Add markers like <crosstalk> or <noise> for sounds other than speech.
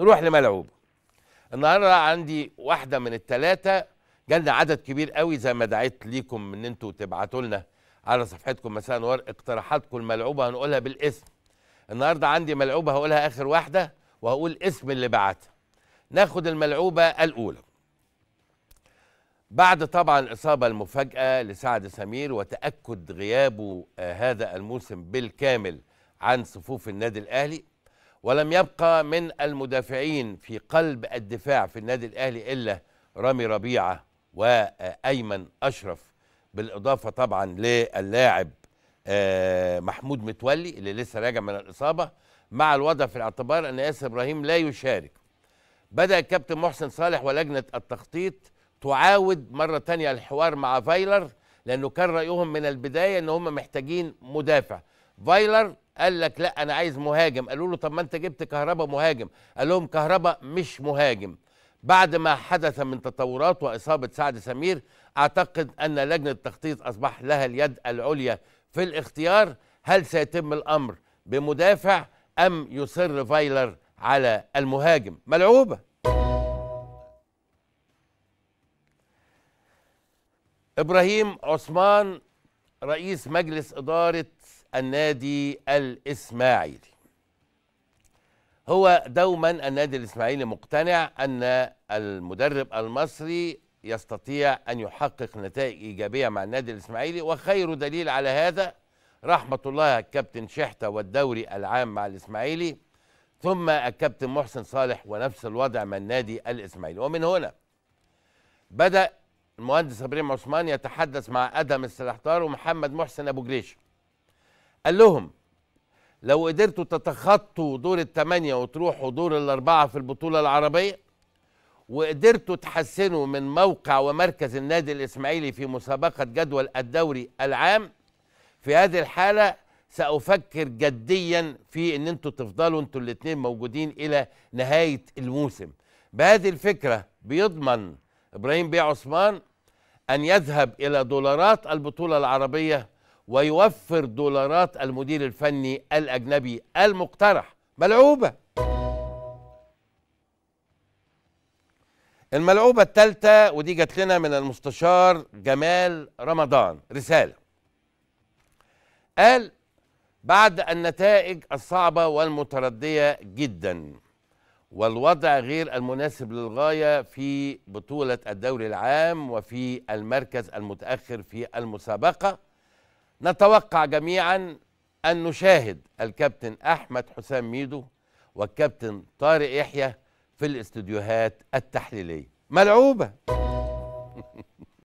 نروح لملعوب النهارده عندي واحده من الثلاثه جالنا عدد كبير قوي زي ما دعيت ليكم ان انتوا تبعتوا لنا على صفحتكم مساء انوار اقتراحاتكم الملعوبه هنقولها بالاسم النهارده عندي ملعوبه هقولها اخر واحده وهقول اسم اللي بعتها ناخد الملعوبه الاولى بعد طبعا الاصابه المفاجاه لسعد سمير وتاكد غيابه آه، هذا الموسم بالكامل عن صفوف النادي الاهلي ولم يبقى من المدافعين في قلب الدفاع في النادي الأهلي إلا رامي ربيعة وأيمن أشرف بالإضافة طبعا للاعب آه، محمود متولي اللي لسه راجع من الإصابة مع الوضع في الاعتبار أن ياسر إبراهيم لا يشارك بدأ الكابتن محسن صالح ولجنة التخطيط تعاود مرة ثانيه الحوار مع فايلر لأنه كان رأيهم من البداية أن هم محتاجين مدافع فايلر قال لك لا انا عايز مهاجم قالوا له طب ما انت جبت كهربا مهاجم قال لهم كهربا مش مهاجم بعد ما حدث من تطورات واصابه سعد سمير اعتقد ان لجنه التخطيط اصبح لها اليد العليا في الاختيار هل سيتم الامر بمدافع ام يصر فايلر على المهاجم ملعوبه ابراهيم عثمان رئيس مجلس اداره النادي الإسماعيلي هو دوما النادي الإسماعيلي مقتنع أن المدرب المصري يستطيع أن يحقق نتائج إيجابية مع النادي الإسماعيلي وخير دليل على هذا رحمة الله الكابتن شحتة والدوري العام مع الإسماعيلي ثم الكابتن محسن صالح ونفس الوضع مع النادي الإسماعيلي ومن هنا بدأ المهندس ابراهيم عثمان يتحدث مع ادهم السلحطار ومحمد محسن ابو جريش قال لهم لو قدرتوا تتخطوا دور الثمانية وتروحوا دور الأربعة في البطولة العربية وقدرتوا تحسنوا من موقع ومركز النادي الإسماعيلي في مسابقة جدول الدوري العام في هذه الحالة سأفكر جديا في أن أنتوا تفضلوا أنتوا الاثنين موجودين إلى نهاية الموسم بهذه الفكرة بيضمن إبراهيم بيه عثمان أن يذهب إلى دولارات البطولة العربية ويوفر دولارات المدير الفني الأجنبي المقترح ملعوبة الملعوبة الثالثة ودي جات لنا من المستشار جمال رمضان رسالة قال بعد النتائج الصعبة والمتردية جدا والوضع غير المناسب للغاية في بطولة الدوري العام وفي المركز المتأخر في المسابقة نتوقع جميعا أن نشاهد الكابتن أحمد حسام ميدو والكابتن طارق يحيى في الاستديوهات التحليلية ملعوبة <laughs>